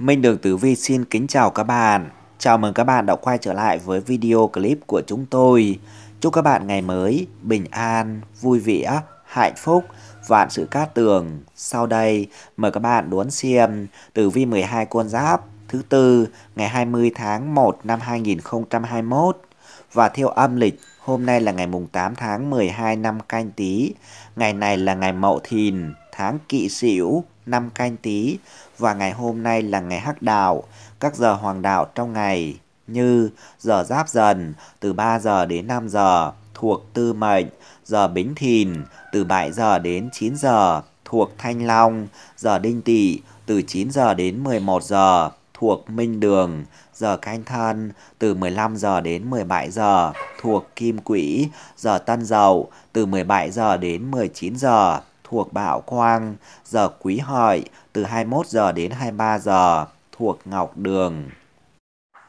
Minh Đường Tử Vi xin kính chào các bạn. Chào mừng các bạn đã quay trở lại với video clip của chúng tôi. Chúc các bạn ngày mới bình an, vui vẻ, hạnh phúc, vạn sự cát tường. Sau đây, mời các bạn đón xem Tử Vi 12 con giáp thứ tư ngày 20 tháng 1 năm 2021 và theo âm lịch hôm nay là ngày mùng 8 tháng 12 năm canh tí, ngày này là ngày mậu thìn, tháng kỵ sửu, năm canh tí và ngày hôm nay là ngày hắc đạo, các giờ hoàng đạo trong ngày như giờ giáp dần từ 3 giờ đến 5 giờ thuộc tư mệnh, giờ bính thìn từ 7 giờ đến 9 giờ thuộc thanh long, giờ đinh tỵ từ 9 giờ đến 11 giờ thuộc minh đường, giờ canh thân từ 15 giờ đến 17 giờ thuộc kim quỹ, giờ tân dậu từ 17 giờ đến 19 giờ thuộc Bảo Khoang, giờ Quý Hợi từ 21 giờ đến 23 giờ thuộc Ngọc Đường.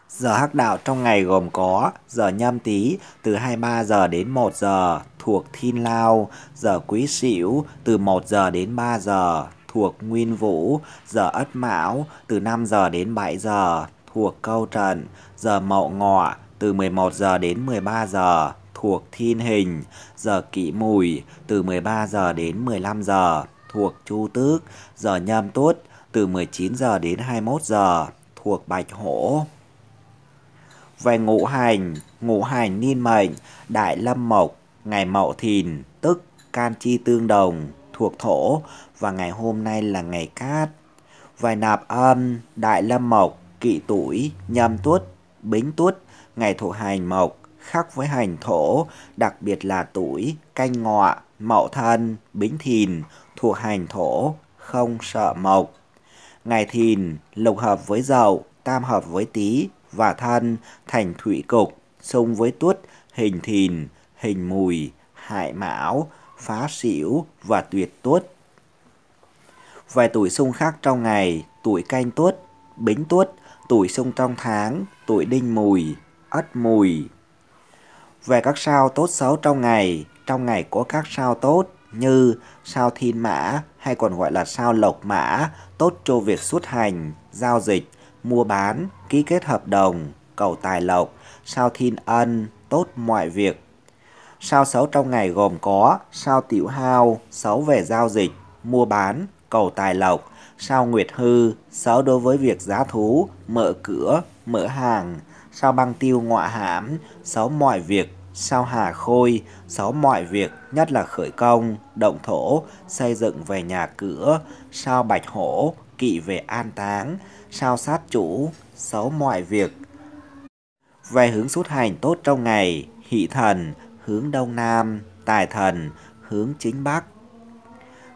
Giờ hắc đạo trong ngày gồm có giờ nhâm tý từ 23 giờ đến 1 giờ thuộc Thiên Lao, giờ Quý Sửu từ 1 giờ đến 3 giờ thuộc Nguyên Vũ, giờ Ất Mão từ 5 giờ đến 7 giờ thuộc Câu Trần, giờ Mậu Ngọ từ 11 giờ đến 13 giờ thuộc Thiên Hình, giờ kỵ Mùi từ 13 giờ đến 15 giờ thuộc Chu Tước, giờ Nhâm Tuất từ 19 giờ đến 21 giờ thuộc Bạch Hổ. Về ngũ hành, ngũ hành niên mệnh, đại lâm mộc, ngày mậu thìn, tức can chi tương đồng, thuộc thổ và ngày hôm nay là ngày cát. Về nạp âm, đại lâm mộc, kỵ tuổi, nhâm tuất, bính tuất, ngày thuộc hành mộc, khác với hành thổ, đặc biệt là tuổi, canh ngọ, mậu thân, bính thìn, thuộc hành thổ, không sợ mộc. Ngày thìn, lục hợp với dậu, tam hợp với tý và thân, thành thủy cục, xung với tuất, hình thìn, hình mùi, hại mão, phá xỉu và tuyệt tuất. Vài tuổi xung khác trong ngày, tuổi canh tuất, bính tuất, tuổi xung trong tháng, tuổi đinh mùi, ất mùi, về các sao tốt xấu trong ngày, trong ngày có các sao tốt như sao thiên mã hay còn gọi là sao lộc mã, tốt cho việc xuất hành, giao dịch, mua bán, ký kết hợp đồng, cầu tài lộc, sao thiên ân, tốt mọi việc. Sao xấu trong ngày gồm có sao tiểu hao, xấu về giao dịch, mua bán, cầu tài lộc, sao nguyệt hư, xấu đối với việc giá thú, mở cửa, mở hàng, sao băng tiêu ngọa hãm, xấu mọi việc, sao hà khôi, xấu mọi việc, nhất là khởi công, động thổ, xây dựng về nhà cửa, sao bạch hổ, kỵ về an táng, sao sát chủ, xấu mọi việc. Về hướng xuất hành tốt trong ngày, hỷ thần, hướng đông nam, tài thần, hướng chính bắc.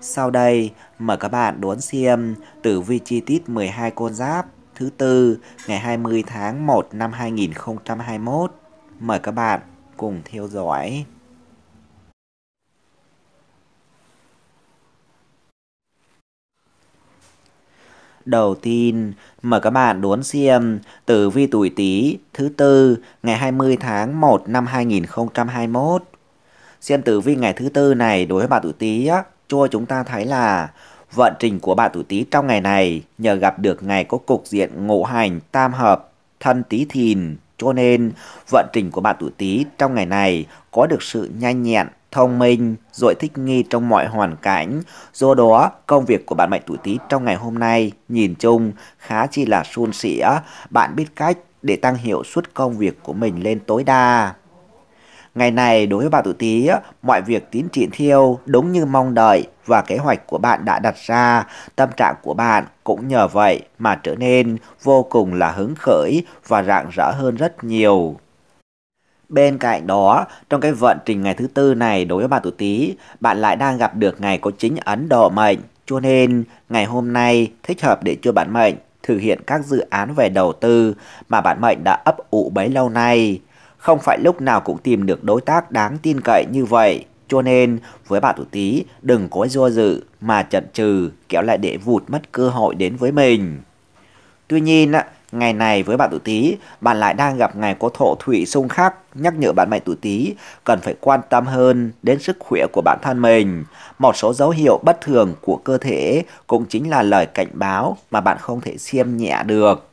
Sau đây, mời các bạn đón xem tử vi chi tiết 12 con giáp thứ tư ngày 20 tháng 1 năm 2021. Mời các bạn cùng theo dõi. Đầu tiên, mời các bạn đón xem tử vi tuổi Tý thứ tư ngày 20 tháng 1 năm 2021. Xem tử vi ngày thứ tư này đối với bạn tuổi Tý á, cho chúng ta thấy là Vận trình của bạn tuổi Tý trong ngày này nhờ gặp được ngày có cục diện ngộ hành tam hợp thân Tý Thìn, cho nên vận trình của bạn tuổi Tý trong ngày này có được sự nhanh nhẹn, thông minh, rồi thích nghi trong mọi hoàn cảnh. Do đó, công việc của bạn mệnh tuổi Tý trong ngày hôm nay nhìn chung khá chi là suôn sẻ, bạn biết cách để tăng hiệu suất công việc của mình lên tối đa. Ngày này đối với bạn tuổi Tý, mọi việc tiến triển theo đúng như mong đợi và kế hoạch của bạn đã đặt ra, tâm trạng của bạn cũng nhờ vậy mà trở nên vô cùng là hứng khởi và rạng rỡ hơn rất nhiều. Bên cạnh đó, trong cái vận trình ngày thứ tư này đối với bạn tuổi Tý, bạn lại đang gặp được ngày có chính Ấn Độ mệnh, cho nên ngày hôm nay thích hợp để cho bạn mệnh thực hiện các dự án về đầu tư mà bạn mệnh đã ấp ủ bấy lâu nay không phải lúc nào cũng tìm được đối tác đáng tin cậy như vậy. Cho nên, với bạn tuổi Tý, đừng có do dự mà chần chừ, kéo lại để vụt mất cơ hội đến với mình. Tuy nhiên, ngày này với bạn tuổi Tý, bạn lại đang gặp ngày có thổ thủy xung khắc, nhắc nhở bạn mệnh tuổi Tý cần phải quan tâm hơn đến sức khỏe của bản thân mình. Một số dấu hiệu bất thường của cơ thể cũng chính là lời cảnh báo mà bạn không thể xem nhẹ được.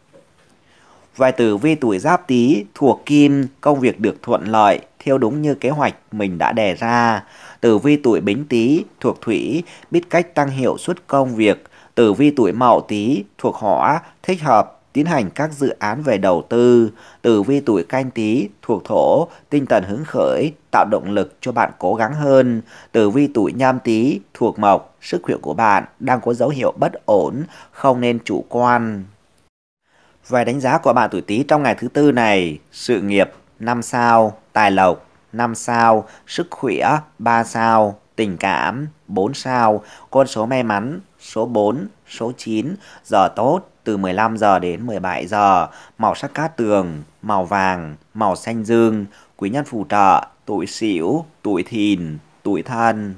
Vài tử vi tuổi giáp tý thuộc kim, công việc được thuận lợi, theo đúng như kế hoạch mình đã đề ra. Tử vi tuổi bính tý thuộc thủy, biết cách tăng hiệu suất công việc. Tử vi tuổi mậu tý thuộc hỏa, thích hợp tiến hành các dự án về đầu tư. Tử vi tuổi canh tý thuộc thổ, tinh thần hứng khởi, tạo động lực cho bạn cố gắng hơn. Tử vi tuổi nhâm tý thuộc mộc, sức khỏe của bạn đang có dấu hiệu bất ổn, không nên chủ quan. Về đánh giá của bạn tuổi Tý trong ngày thứ tư này, sự nghiệp 5 sao, tài lộc 5 sao, sức khỏe 3 sao, tình cảm 4 sao, con số may mắn số 4, số 9, giờ tốt từ 15 giờ đến 17 giờ, màu sắc cát tường, màu vàng, màu xanh dương, quý nhân phù trợ, tuổi sửu, tuổi thìn, tuổi thân.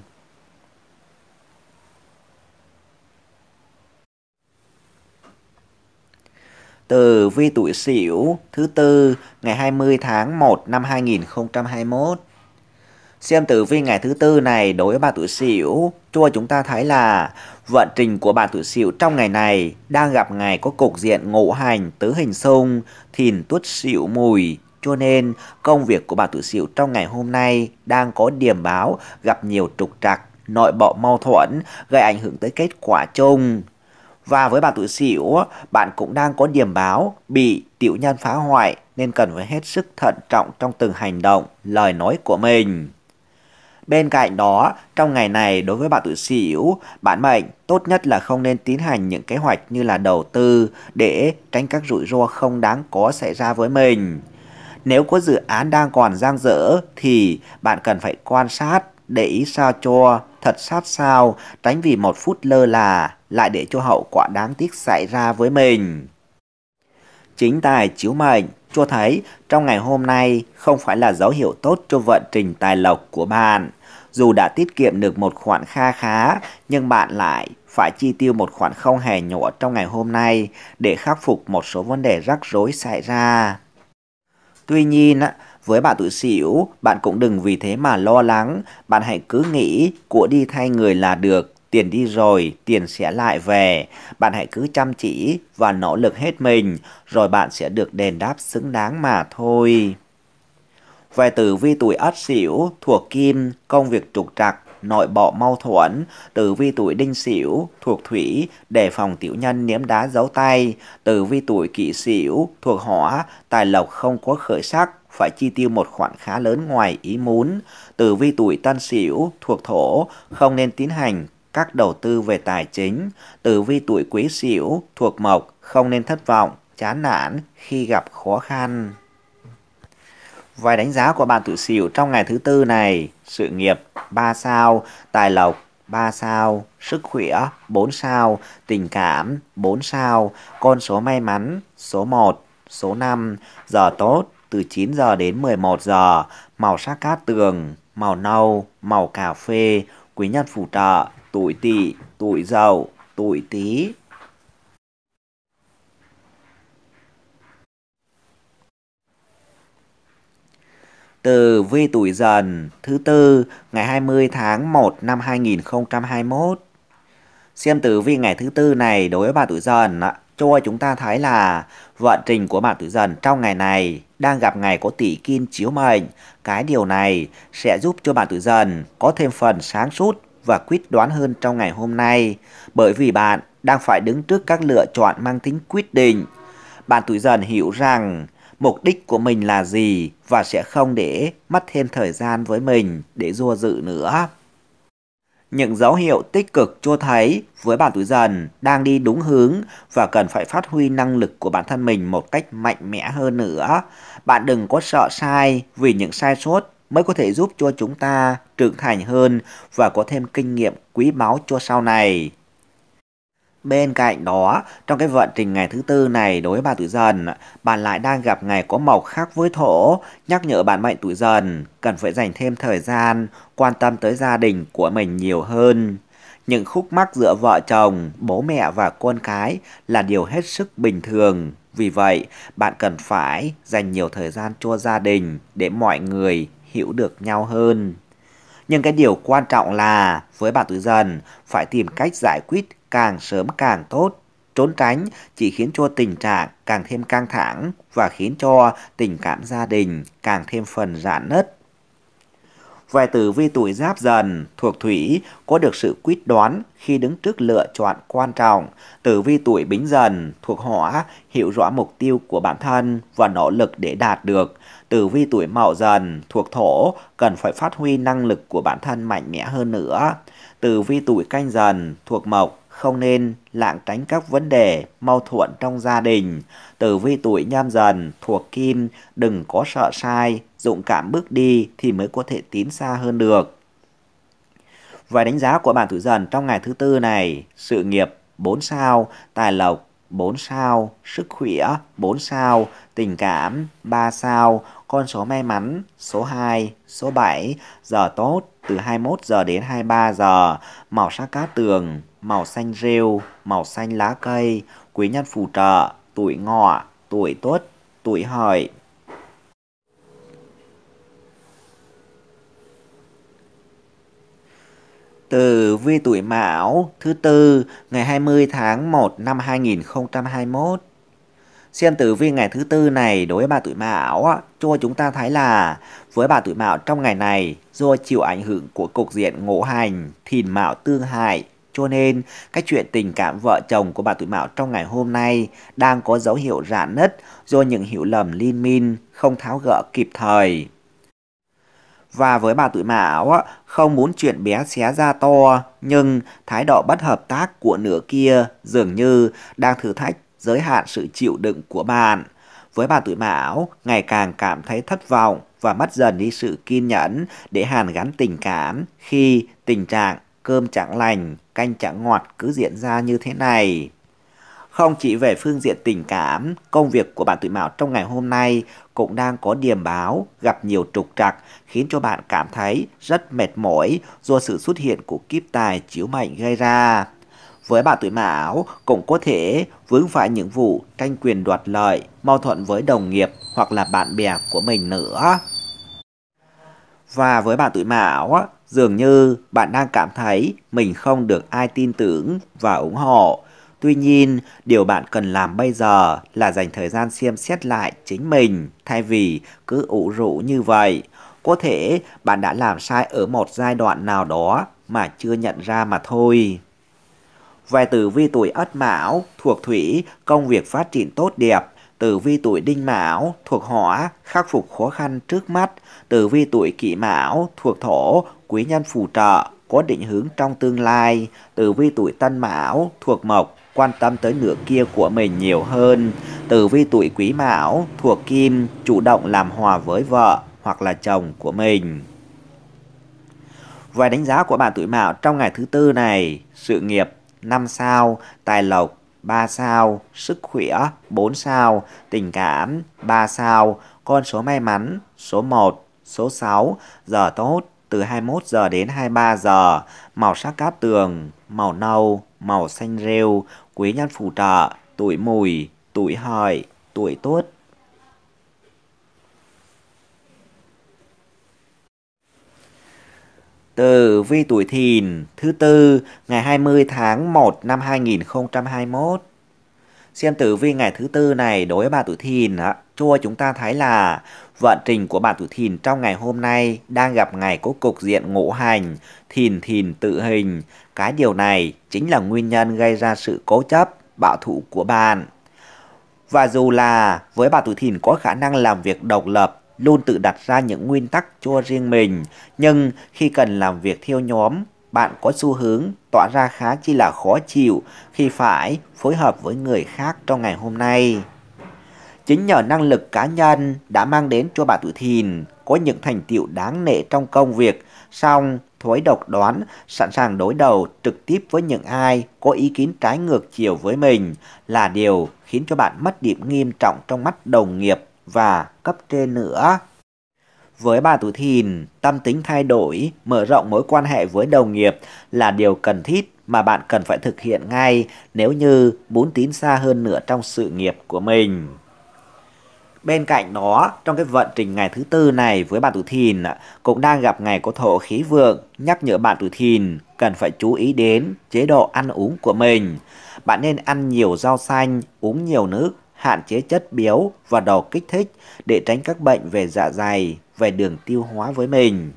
tử vi tuổi Sửu thứ tư ngày 20 tháng 1 năm 2021. Xem tử vi ngày thứ tư này đối với bà tuổi Sửu, cho chúng ta thấy là vận trình của bà tuổi Sửu trong ngày này đang gặp ngày có cục diện ngũ hành tứ hình xung, thìn tuất Sửu mùi, cho nên công việc của bà tuổi Sửu trong ngày hôm nay đang có điểm báo gặp nhiều trục trặc nội bộ mâu thuẫn gây ảnh hưởng tới kết quả chung và với bạn tuổi xỉu, bạn cũng đang có điểm báo bị tiểu nhân phá hoại nên cần phải hết sức thận trọng trong từng hành động, lời nói của mình. Bên cạnh đó, trong ngày này đối với bạn tuổi xỉu, bạn mệnh tốt nhất là không nên tiến hành những kế hoạch như là đầu tư để tránh các rủi ro không đáng có xảy ra với mình. Nếu có dự án đang còn dang dở thì bạn cần phải quan sát để ý sao cho thật sát sao, tránh vì một phút lơ là lại để cho hậu quả đáng tiếc xảy ra với mình. Chính tài chiếu mệnh cho thấy trong ngày hôm nay không phải là dấu hiệu tốt cho vận trình tài lộc của bạn. Dù đã tiết kiệm được một khoản kha khá, nhưng bạn lại phải chi tiêu một khoản không hề nhỏ trong ngày hôm nay để khắc phục một số vấn đề rắc rối xảy ra. Tuy nhiên, với bạn tuổi sửu bạn cũng đừng vì thế mà lo lắng. Bạn hãy cứ nghĩ của đi thay người là được. Tiền đi rồi, tiền sẽ lại về. Bạn hãy cứ chăm chỉ và nỗ lực hết mình, rồi bạn sẽ được đền đáp xứng đáng mà thôi. Về tử vi tuổi ất sửu thuộc kim, công việc trục trặc, nội bộ mâu thuẫn, tử vi tuổi đinh sửu thuộc thủy, đề phòng tiểu nhân ném đá giấu tay, tử vi tuổi kỷ sửu thuộc hỏa, tài lộc không có khởi sắc, phải chi tiêu một khoản khá lớn ngoài ý muốn. Tử vi tuổi tân sửu thuộc thổ, không nên tiến hành các đầu tư về tài chính. Tử vi tuổi quý sửu thuộc mộc, không nên thất vọng, chán nản khi gặp khó khăn. Vài đánh giá của bạn tự xỉu trong ngày thứ tư này, sự nghiệp 3 sao, tài lộc 3 sao, sức khỏe 4 sao, tình cảm 4 sao, con số may mắn số 1, số 5, giờ tốt từ 9 giờ đến 11 giờ, màu sắc cát tường, màu nâu, màu cà phê, quý nhân phù trợ, tuổi tỵ, tuổi dậu, tuổi tý, từ vi tuổi dần thứ tư ngày 20 tháng 1 năm 2021. Xem tử vi ngày thứ tư này đối với bạn tuổi dần cho chúng ta thấy là vận trình của bạn tuổi dần trong ngày này đang gặp ngày có tỷ kim chiếu mệnh. Cái điều này sẽ giúp cho bạn tuổi dần có thêm phần sáng suốt và quyết đoán hơn trong ngày hôm nay bởi vì bạn đang phải đứng trước các lựa chọn mang tính quyết định. Bạn tuổi dần hiểu rằng mục đích của mình là gì và sẽ không để mất thêm thời gian với mình để rua dự nữa. Những dấu hiệu tích cực cho thấy với bạn tuổi dần đang đi đúng hướng và cần phải phát huy năng lực của bản thân mình một cách mạnh mẽ hơn nữa. Bạn đừng có sợ sai vì những sai sót mới có thể giúp cho chúng ta trưởng thành hơn và có thêm kinh nghiệm quý báu cho sau này. Bên cạnh đó, trong cái vận trình ngày thứ tư này đối với bạn tuổi dần, bạn lại đang gặp ngày có màu khác với thổ, nhắc nhở bạn mệnh tuổi dần cần phải dành thêm thời gian quan tâm tới gia đình của mình nhiều hơn. Những khúc mắc giữa vợ chồng, bố mẹ và con cái là điều hết sức bình thường. Vì vậy, bạn cần phải dành nhiều thời gian cho gia đình để mọi người hiểu được nhau hơn. Nhưng cái điều quan trọng là với bạn tuổi Dần phải tìm cách giải quyết càng sớm càng tốt. Trốn tránh chỉ khiến cho tình trạng càng thêm căng thẳng và khiến cho tình cảm gia đình càng thêm phần rạn nứt về tử vi tuổi giáp dần thuộc thủy có được sự quyết đoán khi đứng trước lựa chọn quan trọng. Tử vi tuổi bính dần thuộc hỏa hiểu rõ mục tiêu của bản thân và nỗ lực để đạt được. Tử vi tuổi mậu dần thuộc thổ cần phải phát huy năng lực của bản thân mạnh mẽ hơn nữa. Tử vi tuổi canh dần thuộc mộc không nên lạng tránh các vấn đề mâu thuẫn trong gia đình. Tử vi tuổi nhâm dần thuộc kim, đừng có sợ sai, dũng cảm bước đi thì mới có thể tiến xa hơn được. Vài đánh giá của bản tuổi dần trong ngày thứ tư này, sự nghiệp 4 sao, tài lộc 4 sao, sức khỏe 4 sao, tình cảm 3 sao, con số may mắn số 2, số 7, giờ tốt từ 21 giờ đến 23 giờ, màu sắc cá tường, màu xanh rêu, màu xanh lá cây, quý nhân phù trợ, tuổi ngọ, tuổi tuất, tuổi hợi. tử vi tuổi Mão thứ tư ngày 20 tháng 1 năm 2021. Xem tử vi ngày thứ tư này đối với bà tuổi Mão cho chúng ta thấy là với bà tuổi Mão trong ngày này do chịu ảnh hưởng của cục diện ngũ hành thìn Mão tương hại cho nên các chuyện tình cảm vợ chồng của bà tuổi Mão trong ngày hôm nay đang có dấu hiệu rạn nứt do những hiểu lầm liên minh không tháo gỡ kịp thời. Và với bà tuổi mão, không muốn chuyện bé xé ra to, nhưng thái độ bất hợp tác của nửa kia dường như đang thử thách giới hạn sự chịu đựng của bạn. Với bà tuổi mão, ngày càng cảm thấy thất vọng và mất dần đi sự kiên nhẫn để hàn gắn tình cảm khi tình trạng cơm chẳng lành, canh chẳng ngọt cứ diễn ra như thế này. Không chỉ về phương diện tình cảm, công việc của bạn tuổi mão trong ngày hôm nay cũng đang có điềm báo, gặp nhiều trục trặc, khiến cho bạn cảm thấy rất mệt mỏi do sự xuất hiện của kiếp tài chiếu mệnh gây ra. Với bạn tuổi mão, cũng có thể vướng phải những vụ tranh quyền đoạt lợi, mâu thuẫn với đồng nghiệp hoặc là bạn bè của mình nữa. Và với bạn tuổi mão, dường như bạn đang cảm thấy mình không được ai tin tưởng và ủng hộ Tuy nhiên, điều bạn cần làm bây giờ là dành thời gian xem xét lại chính mình thay vì cứ ủ rũ như vậy. Có thể bạn đã làm sai ở một giai đoạn nào đó mà chưa nhận ra mà thôi. Về tử vi tuổi Ất Mão, thuộc Thủy, công việc phát triển tốt đẹp. Tử vi tuổi Đinh Mão, thuộc Hỏa, khắc phục khó khăn trước mắt. Tử vi tuổi Kỷ Mão, thuộc Thổ, quý nhân phù trợ, có định hướng trong tương lai. Tử vi tuổi Tân Mão, thuộc Mộc, quan tâm tới nửa kia của mình nhiều hơn. Tử vi tuổi quý mão, thuộc kim, chủ động làm hòa với vợ hoặc là chồng của mình. Vài đánh giá của bạn tuổi mão trong ngày thứ tư này, sự nghiệp 5 sao, tài lộc 3 sao, sức khỏe 4 sao, tình cảm 3 sao, con số may mắn số 1, số 6, giờ tốt từ 21 giờ đến 23 giờ, màu sắc cát tường, màu nâu, màu xanh rêu, quý nhân phù trợ, tuổi mùi, tuổi hợi, tuổi tuất. Từ vi tuổi thìn thứ tư ngày 20 tháng 1 năm 2021. Xem tử vi ngày thứ tư này đối với bà tuổi thìn ạ cho chúng ta thấy là vận trình của bạn tuổi thìn trong ngày hôm nay đang gặp ngày có cục diện ngũ hành, thìn thìn tự hình. Cái điều này chính là nguyên nhân gây ra sự cố chấp, bạo thụ của bạn. Và dù là với bạn tuổi thìn có khả năng làm việc độc lập, luôn tự đặt ra những nguyên tắc cho riêng mình, nhưng khi cần làm việc theo nhóm, bạn có xu hướng tỏa ra khá chi là khó chịu khi phải phối hợp với người khác trong ngày hôm nay. Chính nhờ năng lực cá nhân đã mang đến cho bà Tử Thìn có những thành tiệu đáng nể trong công việc, song thối độc đoán, sẵn sàng đối đầu trực tiếp với những ai có ý kiến trái ngược chiều với mình là điều khiến cho bạn mất điểm nghiêm trọng trong mắt đồng nghiệp và cấp trên nữa. Với bà Tử Thìn, tâm tính thay đổi, mở rộng mối quan hệ với đồng nghiệp là điều cần thiết mà bạn cần phải thực hiện ngay nếu như muốn tiến xa hơn nữa trong sự nghiệp của mình. Bên cạnh đó, trong cái vận trình ngày thứ tư này với bạn tuổi thìn cũng đang gặp ngày có thổ khí vượng, nhắc nhở bạn tuổi thìn cần phải chú ý đến chế độ ăn uống của mình. Bạn nên ăn nhiều rau xanh, uống nhiều nước, hạn chế chất béo và đồ kích thích để tránh các bệnh về dạ dày, về đường tiêu hóa với mình.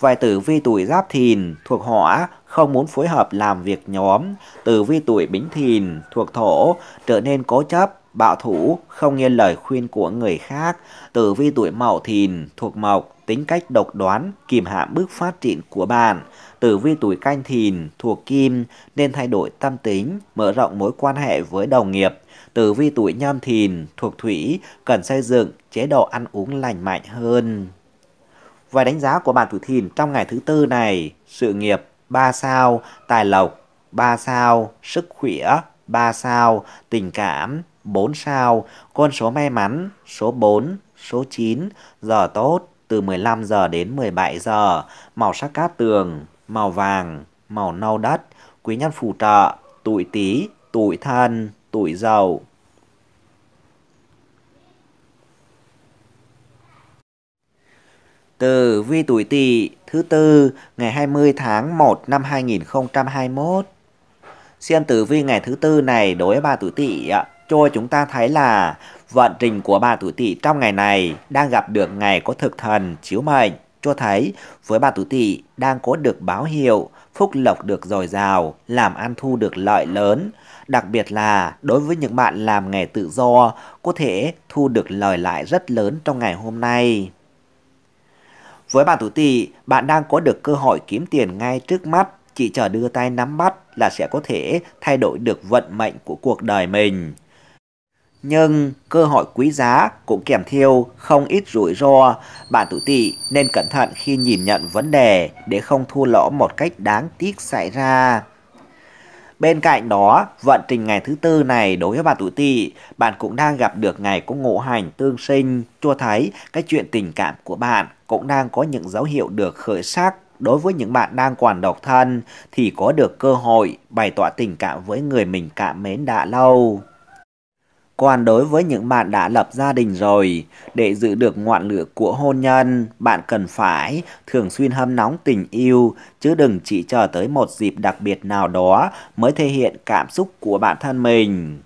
Vài tử vi tuổi giáp thìn thuộc hỏa không muốn phối hợp làm việc nhóm, tử vi tuổi bính thìn thuộc thổ trở nên cố chấp, bạo thủ, không nghe lời khuyên của người khác, tử vi tuổi mậu thìn, thuộc mộc, tính cách độc đoán, kìm hãm bước phát triển của bạn. Tử vi tuổi canh thìn, thuộc kim, nên thay đổi tâm tính, mở rộng mối quan hệ với đồng nghiệp. Tử vi tuổi nhâm thìn, thuộc thủy, cần xây dựng chế độ ăn uống lành mạnh hơn. vài đánh giá của bạn tuổi thìn trong ngày thứ tư này, sự nghiệp 3 sao, tài lộc 3 sao, sức khỏe 3 sao, tình cảm 4 sao, con số may mắn số 4, số 9, giờ tốt từ 15 giờ đến 17 giờ, màu sắc cát tường, màu vàng, màu nâu đất, quý nhân phù trợ, tuổi Tý, tuổi Thân, tuổi Dậu. Từ vi tuổi Tỵ thứ tư ngày 20 tháng 1 năm 2021. Xem tử vi ngày thứ tư này đối với bà tuổi Tỵ ạ cho chúng ta thấy là vận trình của bà tuổi tỵ trong ngày này đang gặp được ngày có thực thần chiếu mệnh cho thấy với bà tuổi tỵ đang có được báo hiệu phúc lộc được dồi dào làm ăn thu được lợi lớn đặc biệt là đối với những bạn làm nghề tự do có thể thu được lời lại rất lớn trong ngày hôm nay với bạn tuổi tỵ bạn đang có được cơ hội kiếm tiền ngay trước mắt chỉ chờ đưa tay nắm bắt là sẽ có thể thay đổi được vận mệnh của cuộc đời mình nhưng cơ hội quý giá cũng kèm theo không ít rủi ro. Bạn tuổi tỵ nên cẩn thận khi nhìn nhận vấn đề để không thua lỗ một cách đáng tiếc xảy ra. Bên cạnh đó, vận trình ngày thứ tư này đối với bạn tuổi tỵ, bạn cũng đang gặp được ngày có ngũ hành tương sinh, cho thấy cái chuyện tình cảm của bạn cũng đang có những dấu hiệu được khởi sắc đối với những bạn đang còn độc thân thì có được cơ hội bày tỏ tình cảm với người mình cảm mến đã lâu. Còn đối với những bạn đã lập gia đình rồi, để giữ được ngọn lửa của hôn nhân, bạn cần phải thường xuyên hâm nóng tình yêu, chứ đừng chỉ chờ tới một dịp đặc biệt nào đó mới thể hiện cảm xúc của bản thân mình.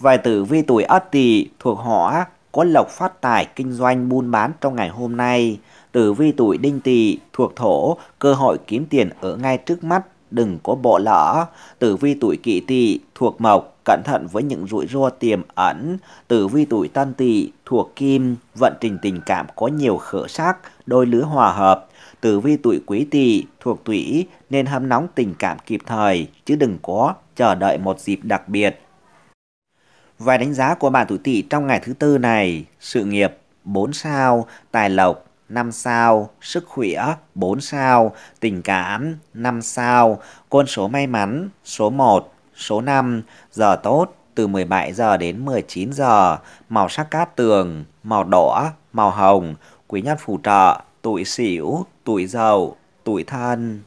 Vài tử vi tuổi Ất Tỵ thuộc họ có lộc phát tài kinh doanh buôn bán trong ngày hôm nay. Tử vi tuổi Đinh Tỵ thuộc thổ, cơ hội kiếm tiền ở ngay trước mắt, đừng có bỏ lỡ. Tử vi tuổi Kỷ Tỵ thuộc mộc, cẩn thận với những rủi ro tiềm ẩn từ vi tuổi tân tỵ thuộc kim vận trình tình cảm có nhiều khởi sắc đôi lứa hòa hợp từ vi tuổi quý tỵ thuộc thủy nên hâm nóng tình cảm kịp thời chứ đừng có chờ đợi một dịp đặc biệt vài đánh giá của bạn tuổi tỵ trong ngày thứ tư này sự nghiệp 4 sao tài lộc 5 sao, sức khỏe 4 sao, tình cảm 5 sao, con số may mắn số 1, Số 5, giờ tốt từ 17 giờ đến 19 giờ, màu sắc cát tường, màu đỏ, màu hồng, quý nhân phù trợ, tuổi sửu, tuổi dậu, tuổi thân.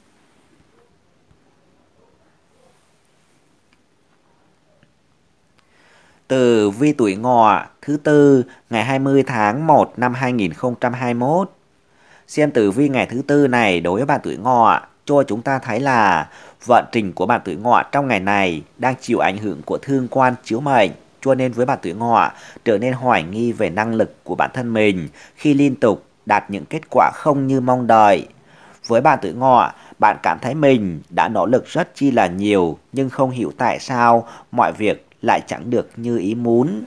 Từ vi tuổi ngọ thứ tư ngày 20 tháng 1 năm 2021. Xem tử vi ngày thứ tư này đối với bạn tuổi ngọ cho chúng ta thấy là Vận trình của bạn tuổi ngọ trong ngày này đang chịu ảnh hưởng của thương quan chiếu mệnh, cho nên với bạn tuổi ngọ trở nên hoài nghi về năng lực của bản thân mình khi liên tục đạt những kết quả không như mong đợi. Với bạn tuổi ngọ, bạn cảm thấy mình đã nỗ lực rất chi là nhiều nhưng không hiểu tại sao mọi việc lại chẳng được như ý muốn.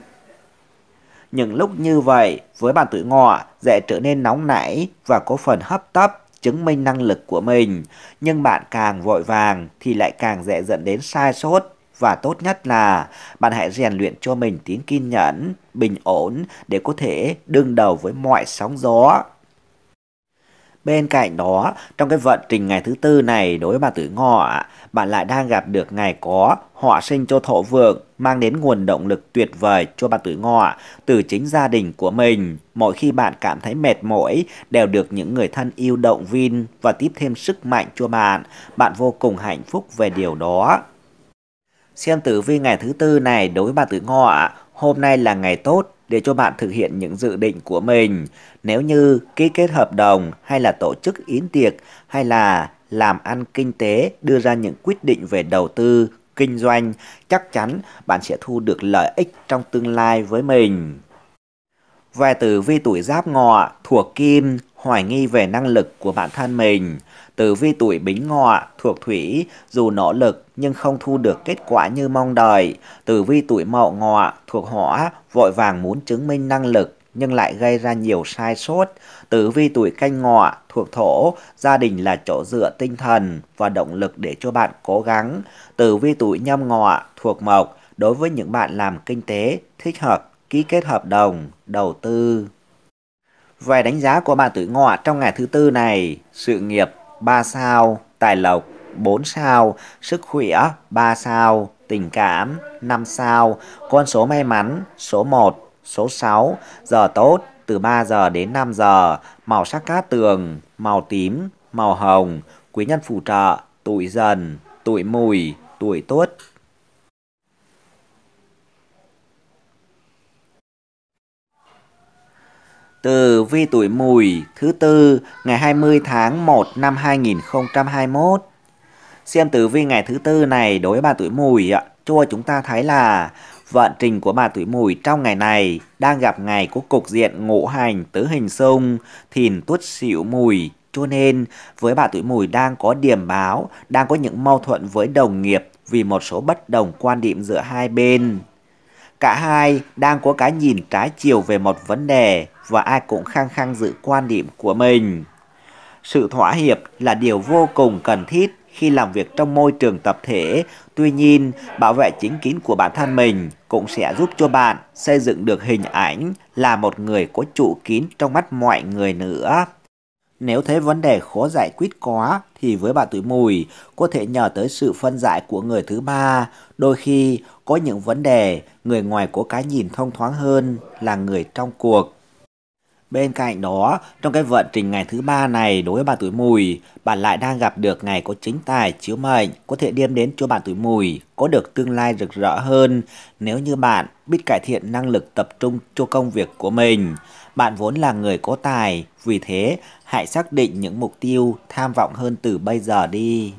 Những lúc như vậy, với bạn tuổi ngọ dễ trở nên nóng nảy và có phần hấp tấp chứng minh năng lực của mình, nhưng bạn càng vội vàng thì lại càng dễ dẫn đến sai sót và tốt nhất là bạn hãy rèn luyện cho mình tính kiên nhẫn, bình ổn để có thể đương đầu với mọi sóng gió. Bên cạnh đó, trong cái vận trình ngày thứ tư này đối với bà tử ngọ, bạn lại đang gặp được ngày có họ sinh cho thọ vượng, mang đến nguồn động lực tuyệt vời cho bà tử ngọ từ chính gia đình của mình. Mỗi khi bạn cảm thấy mệt mỏi, đều được những người thân yêu động viên và tiếp thêm sức mạnh cho bạn. Bạn vô cùng hạnh phúc về điều đó. Xem tử vi ngày thứ tư này đối với bà tử ngọ, hôm nay là ngày tốt để cho bạn thực hiện những dự định của mình. Nếu như ký kết hợp đồng hay là tổ chức yến tiệc hay là làm ăn kinh tế đưa ra những quyết định về đầu tư, kinh doanh, chắc chắn bạn sẽ thu được lợi ích trong tương lai với mình. Về tử vi tuổi giáp ngọ, thuộc kim, hoài nghi về năng lực của bản thân mình. Tử vi tuổi bính ngọ thuộc thủy dù nỗ lực nhưng không thu được kết quả như mong đợi. Tử vi tuổi mậu ngọ thuộc hỏa vội vàng muốn chứng minh năng lực nhưng lại gây ra nhiều sai sót. Tử vi tuổi canh ngọ thuộc thổ, gia đình là chỗ dựa tinh thần và động lực để cho bạn cố gắng. Tử vi tuổi nhâm ngọ thuộc mộc, đối với những bạn làm kinh tế, thích hợp, ký kết hợp đồng, đầu tư. Về đánh giá của bà tuổi ngọ trong ngày thứ tư này, sự nghiệp 3 sao, tài lộc 4 sao, sức khỏe 3 sao, tình cảm 5 sao, con số may mắn số 1, số 6, giờ tốt từ 3 giờ đến 5 giờ, màu sắc cát tường, màu tím, màu hồng, quý nhân phù trợ, tuổi dần, tuổi mùi, tuổi tuất. Từ vi tuổi mùi thứ tư ngày 20 tháng 1 năm 2021. Xem tử vi ngày thứ tư này đối với bà tuổi mùi ạ, cho chúng ta thấy là vận trình của bà tuổi mùi trong ngày này đang gặp ngày của cục diện ngũ hành tứ hình xung thìn tuất sửu mùi cho nên với bà tuổi mùi đang có điểm báo đang có những mâu thuẫn với đồng nghiệp vì một số bất đồng quan điểm giữa hai bên Cả hai đang có cái nhìn trái chiều về một vấn đề và ai cũng khăng khăng giữ quan điểm của mình. Sự thỏa hiệp là điều vô cùng cần thiết khi làm việc trong môi trường tập thể. Tuy nhiên, bảo vệ chính kiến của bản thân mình cũng sẽ giúp cho bạn xây dựng được hình ảnh là một người có chủ kiến trong mắt mọi người nữa. Nếu thấy vấn đề khó giải quyết quá thì với bà tuổi mùi có thể nhờ tới sự phân giải của người thứ ba. Đôi khi có những vấn đề người ngoài có cái nhìn thông thoáng hơn là người trong cuộc. Bên cạnh đó, trong cái vận trình ngày thứ ba này đối với bạn tuổi mùi, bạn lại đang gặp được ngày có chính tài chiếu mệnh, có thể đem đến cho bạn tuổi mùi, có được tương lai rực rỡ hơn nếu như bạn biết cải thiện năng lực tập trung cho công việc của mình. Bạn vốn là người có tài, vì thế hãy xác định những mục tiêu tham vọng hơn từ bây giờ đi.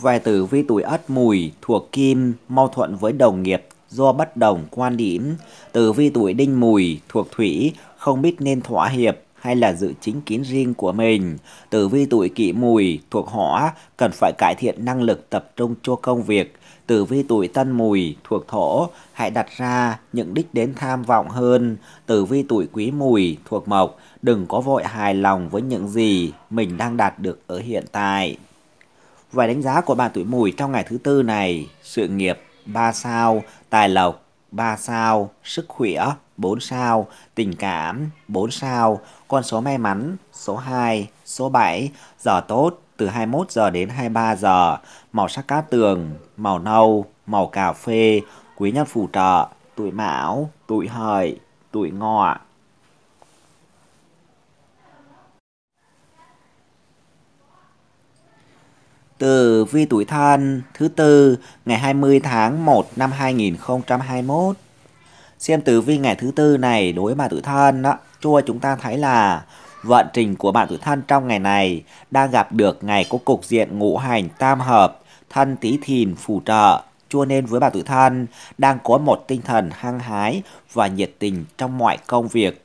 Vài tử vi tuổi ất mùi thuộc kim, mâu thuẫn với đồng nghiệp do bất đồng quan điểm, tử vi tuổi đinh mùi thuộc thủy không biết nên thỏa hiệp hay là giữ chính kiến riêng của mình. Tử vi tuổi kỷ mùi thuộc hỏa cần phải cải thiện năng lực tập trung cho công việc. Tử vi tuổi tân mùi thuộc thổ hãy đặt ra những đích đến tham vọng hơn. Tử vi tuổi quý mùi thuộc mộc đừng có vội hài lòng với những gì mình đang đạt được ở hiện tại. Vài đánh giá của bạn tuổi mùi trong ngày thứ tư này, sự nghiệp 3 sao, tài lộc 3 sao, sức khỏe 4 sao, tình cảm 4 sao, con số may mắn số 2, số 7, giờ tốt từ 21 giờ đến 23 giờ, màu sắc cát tường, màu nâu, màu cà phê, quý nhân phù trợ, tuổi mão, tuổi hợi, tuổi ngọ. từ vi tuổi thân thứ tư ngày 20 tháng 1 năm 2021. Xem tử vi ngày thứ tư này đối với bạn tuổi thân đó, cho chúng ta thấy là vận trình của bạn tuổi thân trong ngày này đang gặp được ngày có cục diện ngũ hành tam hợp, thân tí thìn phù trợ. Cho nên với bạn tuổi thân đang có một tinh thần hăng hái và nhiệt tình trong mọi công việc.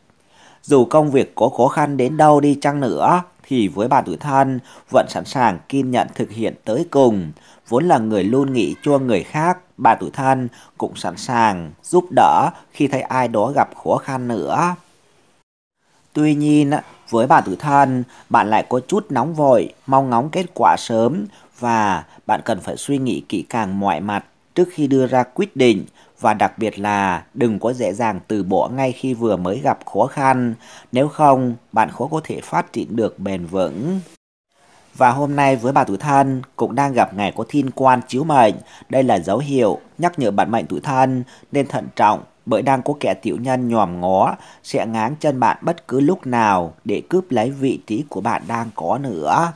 Dù công việc có khó khăn đến đâu đi chăng nữa thì với bà tuổi thân, vẫn sẵn sàng kiên nhận thực hiện tới cùng. Vốn là người luôn nghĩ cho người khác, bà tuổi thân cũng sẵn sàng giúp đỡ khi thấy ai đó gặp khó khăn nữa. Tuy nhiên, với bà tuổi thân, bạn lại có chút nóng vội, mong ngóng kết quả sớm và bạn cần phải suy nghĩ kỹ càng mọi mặt trước khi đưa ra quyết định và đặc biệt là đừng có dễ dàng từ bỏ ngay khi vừa mới gặp khó khăn, nếu không bạn khó có thể phát triển được bền vững. Và hôm nay với bà tuổi thân cũng đang gặp ngày có thiên quan chiếu mệnh, đây là dấu hiệu nhắc nhở bạn mệnh tuổi thân nên thận trọng bởi đang có kẻ tiểu nhân nhòm ngó sẽ ngáng chân bạn bất cứ lúc nào để cướp lấy vị trí của bạn đang có nữa.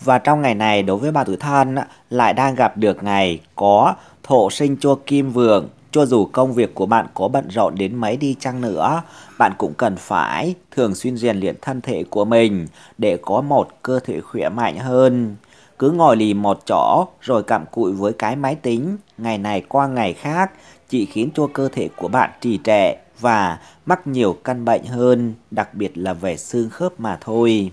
Và trong ngày này đối với bà tuổi thân lại đang gặp được ngày có thổ sinh cho kim vượng. Cho dù công việc của bạn có bận rộn đến mấy đi chăng nữa, bạn cũng cần phải thường xuyên rèn luyện thân thể của mình để có một cơ thể khỏe mạnh hơn. Cứ ngồi lì một chỗ rồi cặm cụi với cái máy tính, ngày này qua ngày khác, chỉ khiến cho cơ thể của bạn trì trệ và mắc nhiều căn bệnh hơn, đặc biệt là về xương khớp mà thôi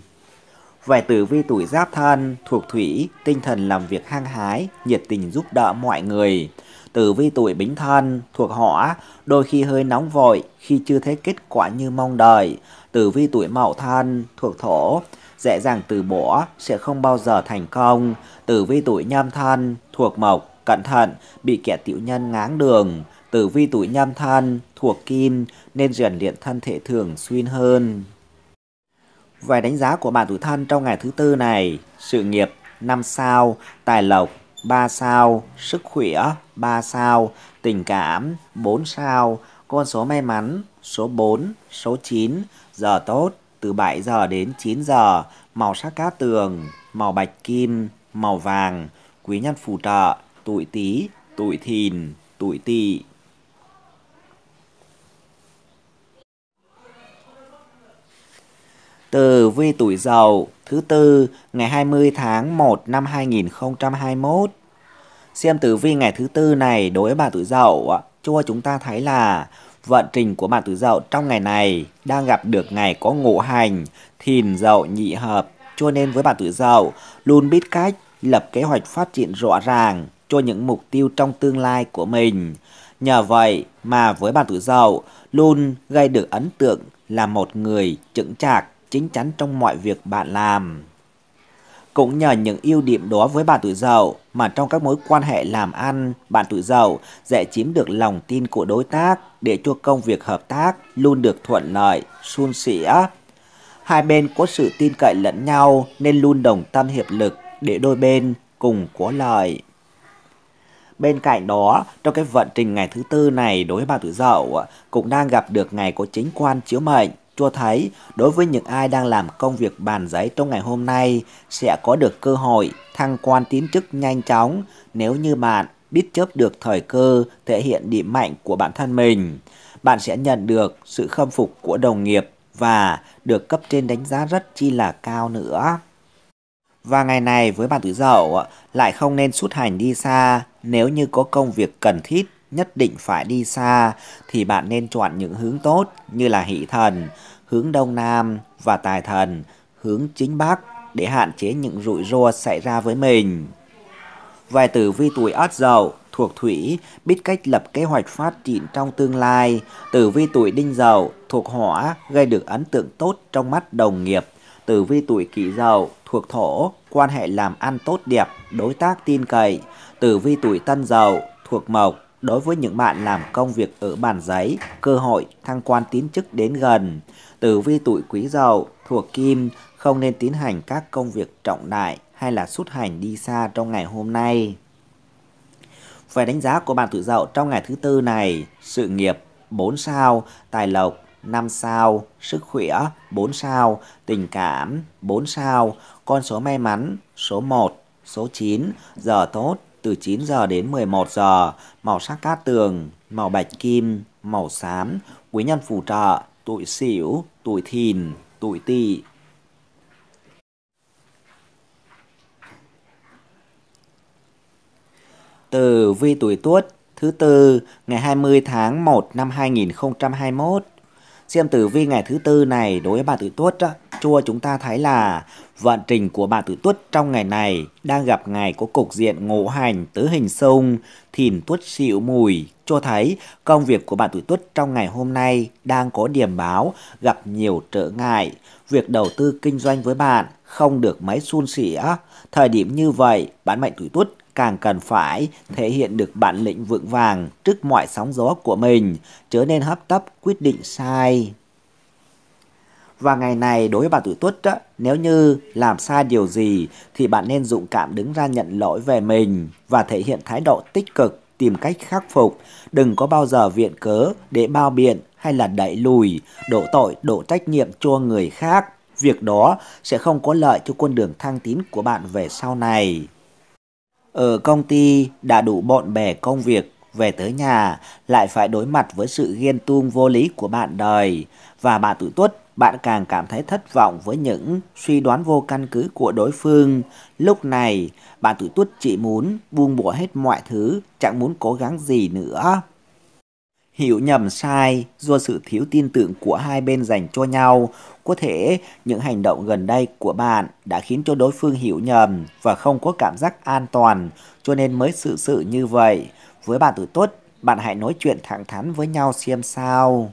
về tử vi tuổi giáp thân thuộc thủy, tinh thần làm việc hăng hái, nhiệt tình giúp đỡ mọi người. Tử vi tuổi bính thân thuộc hỏa, đôi khi hơi nóng vội khi chưa thấy kết quả như mong đợi. Tử vi tuổi mậu thân thuộc thổ, dễ dàng từ bỏ sẽ không bao giờ thành công. Tử vi tuổi nhâm thân thuộc mộc, cẩn thận bị kẻ tiểu nhân ngáng đường. Tử vi tuổi nhâm thân thuộc kim nên rèn luyện thân thể thường xuyên hơn. Vài đánh giá của bạn tuổi thân trong ngày thứ tư này, sự nghiệp 5 sao, tài lộc 3 sao, sức khỏe 3 sao, tình cảm 4 sao, con số may mắn số 4, số 9, giờ tốt từ 7 giờ đến 9 giờ, màu sắc cá tường, màu bạch kim, màu vàng, quý nhân phù trợ, tuổi Tý, tuổi Thìn, tuổi Tỵ. tử vi tuổi dậu thứ tư ngày 20 tháng 1 năm 2021. Xem tử vi ngày thứ tư này đối với bạn tuổi dậu cho chúng ta thấy là vận trình của bạn tuổi dậu trong ngày này đang gặp được ngày có ngũ hành thìn dậu nhị hợp cho nên với bạn tuổi dậu luôn biết cách lập kế hoạch phát triển rõ ràng cho những mục tiêu trong tương lai của mình. Nhờ vậy mà với bạn tuổi dậu luôn gây được ấn tượng là một người chững chạc chính chắn trong mọi việc bạn làm. Cũng nhờ những ưu điểm đó với bạn tuổi Dậu mà trong các mối quan hệ làm ăn, bạn tuổi Dậu dễ chiếm được lòng tin của đối tác để cho công việc hợp tác luôn được thuận lợi, suôn sẻ. Hai bên có sự tin cậy lẫn nhau nên luôn đồng tâm hiệp lực để đôi bên cùng có lợi. Bên cạnh đó, trong cái vận trình ngày thứ tư này đối với bạn tuổi Dậu cũng đang gặp được ngày có chính quan chiếu mệnh cho thấy đối với những ai đang làm công việc bàn giấy trong ngày hôm nay sẽ có được cơ hội thăng quan tiến chức nhanh chóng nếu như bạn biết chấp được thời cơ thể hiện điểm mạnh của bản thân mình. Bạn sẽ nhận được sự khâm phục của đồng nghiệp và được cấp trên đánh giá rất chi là cao nữa. Và ngày này với bạn tuổi dậu ờ, lại không nên xuất hành đi xa nếu như có công việc cần thiết nhất định phải đi xa thì bạn nên chọn những hướng tốt như là hỷ thần, hướng đông nam và tài thần, hướng chính bắc để hạn chế những rủi ro xảy ra với mình. Vài tử vi tuổi Ất Dậu thuộc Thủy biết cách lập kế hoạch phát triển trong tương lai, tử vi tuổi Đinh Dậu thuộc Hỏa gây được ấn tượng tốt trong mắt đồng nghiệp, tử vi tuổi Kỷ Dậu thuộc Thổ quan hệ làm ăn tốt đẹp, đối tác tin cậy, tử vi tuổi Tân Dậu thuộc Mộc đối với những bạn làm công việc ở bàn giấy, cơ hội thăng quan tiến chức đến gần. Tử vi tuổi quý dậu thuộc kim không nên tiến hành các công việc trọng đại hay là xuất hành đi xa trong ngày hôm nay. Về đánh giá của bạn tuổi dậu trong ngày thứ tư này, sự nghiệp 4 sao, tài lộc 5 sao, sức khỏe 4 sao, tình cảm 4 sao, con số may mắn số 1, số 9, giờ tốt từ 9 giờ đến 11 giờ, màu sắc cát tường, màu bạch kim, màu xám, quý nhân phù trợ, tuổi sửu tuổi thìn, tuổi tỵ. Từ vi tuổi tuất thứ tư ngày 20 tháng 1 năm 2021. Xem tử vi ngày thứ tư này đối với bà tuổi tuất đó, chua chúng ta thấy là vận trình của bạn Tử Tuất trong ngày này đang gặp ngày có cục diện ngũ hành tứ hình xung, thìn tuất xịu mùi, cho thấy công việc của bạn Tử Tuất trong ngày hôm nay đang có điểm báo gặp nhiều trở ngại. Việc đầu tư kinh doanh với bạn không được mấy suôn sẻ. Thời điểm như vậy, bạn mệnh tuổi Tuất càng cần phải thể hiện được bản lĩnh vững vàng trước mọi sóng gió của mình, chớ nên hấp tấp quyết định sai. Và ngày này đối với bạn tuổi tuất đó, nếu như làm sai điều gì thì bạn nên dũng cảm đứng ra nhận lỗi về mình và thể hiện thái độ tích cực tìm cách khắc phục. Đừng có bao giờ viện cớ để bao biện hay là đẩy lùi, đổ tội, đổ trách nhiệm cho người khác. Việc đó sẽ không có lợi cho con đường thăng tín của bạn về sau này. Ở công ty đã đủ bộn bè công việc về tới nhà lại phải đối mặt với sự ghen tuông vô lý của bạn đời và bạn tuổi tuất bạn càng cảm thấy thất vọng với những suy đoán vô căn cứ của đối phương. Lúc này, bạn tụi tuốt chỉ muốn buông bỏ hết mọi thứ, chẳng muốn cố gắng gì nữa. Hiểu nhầm sai do sự thiếu tin tưởng của hai bên dành cho nhau, có thể những hành động gần đây của bạn đã khiến cho đối phương hiểu nhầm và không có cảm giác an toàn, cho nên mới sự sự như vậy. Với bạn tuổi tốt, bạn hãy nói chuyện thẳng thắn với nhau xem sao.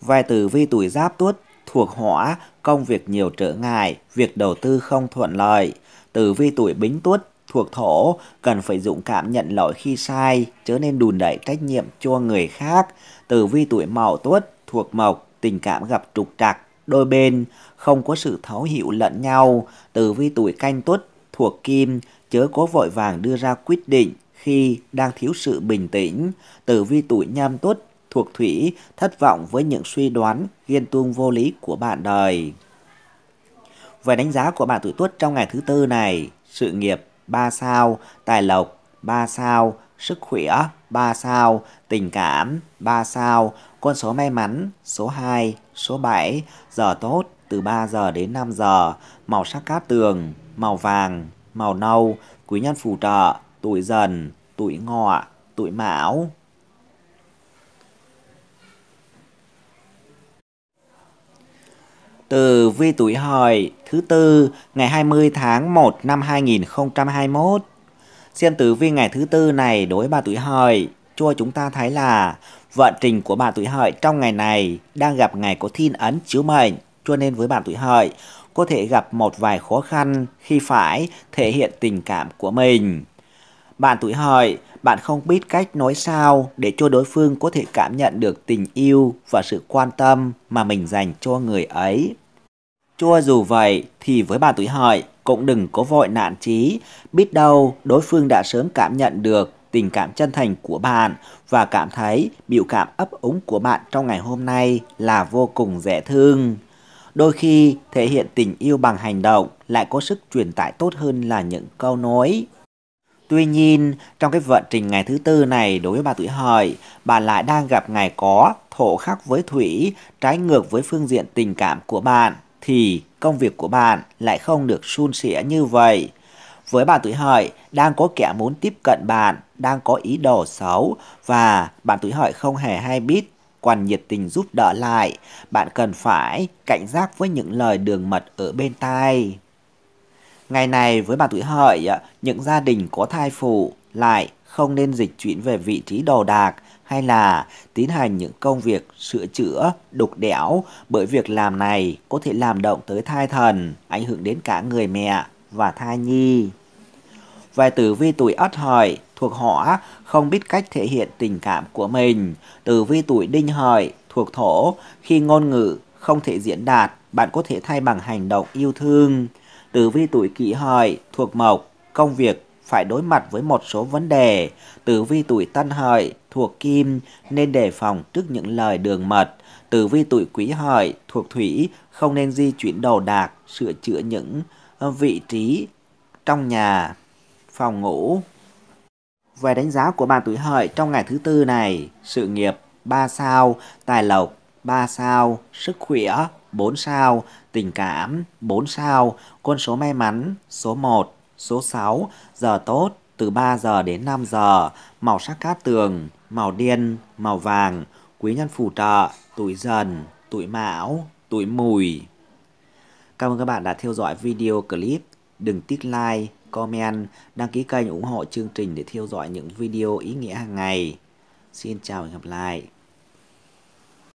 Vài tử vi tuổi giáp tuất thuộc hỏa, công việc nhiều trở ngại, việc đầu tư không thuận lợi. Tử vi tuổi bính tuất thuộc thổ cần phải dũng cảm nhận lỗi khi sai, chớ nên đùn đẩy trách nhiệm cho người khác. Tử vi tuổi mậu tuất thuộc mộc, tình cảm gặp trục trặc, đôi bên không có sự thấu hiểu lẫn nhau. Tử vi tuổi canh tuất thuộc kim, chớ có vội vàng đưa ra quyết định khi đang thiếu sự bình tĩnh. Tử vi tuổi nhâm tuất thuộc thủy, thất vọng với những suy đoán, ghen tuông vô lý của bạn đời. Về đánh giá của bạn tuổi tuất trong ngày thứ tư này, sự nghiệp 3 sao, tài lộc 3 sao, sức khỏe 3 sao, tình cảm 3 sao, con số may mắn số 2, số 7, giờ tốt từ 3 giờ đến 5 giờ, màu sắc cát tường, màu vàng, màu nâu, quý nhân phù trợ, tuổi dần, tuổi ngọ, tuổi mão. từ vi tuổi hợi thứ tư ngày 20 tháng 1 năm 2021. Xem tử vi ngày thứ tư này đối bà tuổi hợi, cho chúng ta thấy là vận trình của bà tuổi hợi trong ngày này đang gặp ngày có thiên ấn chiếu mệnh, cho nên với bà tuổi hợi có thể gặp một vài khó khăn khi phải thể hiện tình cảm của mình. Bạn tuổi hợi bạn không biết cách nói sao để cho đối phương có thể cảm nhận được tình yêu và sự quan tâm mà mình dành cho người ấy. Cho dù vậy thì với bà tuổi hợi cũng đừng có vội nạn trí, biết đâu đối phương đã sớm cảm nhận được tình cảm chân thành của bạn và cảm thấy biểu cảm ấp úng của bạn trong ngày hôm nay là vô cùng dễ thương. Đôi khi thể hiện tình yêu bằng hành động lại có sức truyền tải tốt hơn là những câu nói. Tuy nhiên, trong cái vận trình ngày thứ tư này đối với bà tuổi hợi, bà lại đang gặp ngày có thổ khắc với thủy, trái ngược với phương diện tình cảm của bạn, thì công việc của bạn lại không được suôn sẻ như vậy. Với bạn tuổi hợi, đang có kẻ muốn tiếp cận bạn, đang có ý đồ xấu và bạn tuổi hợi không hề hay biết còn nhiệt tình giúp đỡ lại, bạn cần phải cảnh giác với những lời đường mật ở bên tai. Ngày này với bà tuổi hợi, những gia đình có thai phụ lại không nên dịch chuyển về vị trí đồ đạc hay là tiến hành những công việc sửa chữa, đục đẽo bởi việc làm này có thể làm động tới thai thần, ảnh hưởng đến cả người mẹ và thai nhi. Vài tử vi tuổi ất hợi thuộc hỏa không biết cách thể hiện tình cảm của mình. Tử vi tuổi đinh hợi thuộc thổ khi ngôn ngữ không thể diễn đạt, bạn có thể thay bằng hành động yêu thương. Tử vi tuổi kỷ hợi thuộc mộc, công việc phải đối mặt với một số vấn đề. Tử vi tuổi tân hợi thuộc kim nên đề phòng trước những lời đường mật. Tử vi tuổi quý hợi thuộc thủy không nên di chuyển đồ đạc, sửa chữa những ờ, vị trí trong nhà, phòng ngủ. Về đánh giá của bạn tuổi hợi trong ngày thứ tư này, sự nghiệp 3 sao, tài lộc 3 sao, sức khỏe 4 sao, tình cảm 4 sao, con số may mắn số 1, số 6, giờ tốt từ 3 giờ đến 5 giờ, màu sắc cát tường, màu điên, màu vàng, quý nhân phù trợ, tuổi dần, tuổi mão, tuổi mùi. Cảm ơn các bạn đã theo dõi video clip. Đừng tiếc like, comment, đăng ký kênh ủng hộ chương trình để theo dõi những video ý nghĩa hàng ngày. Xin chào và hẹn gặp lại.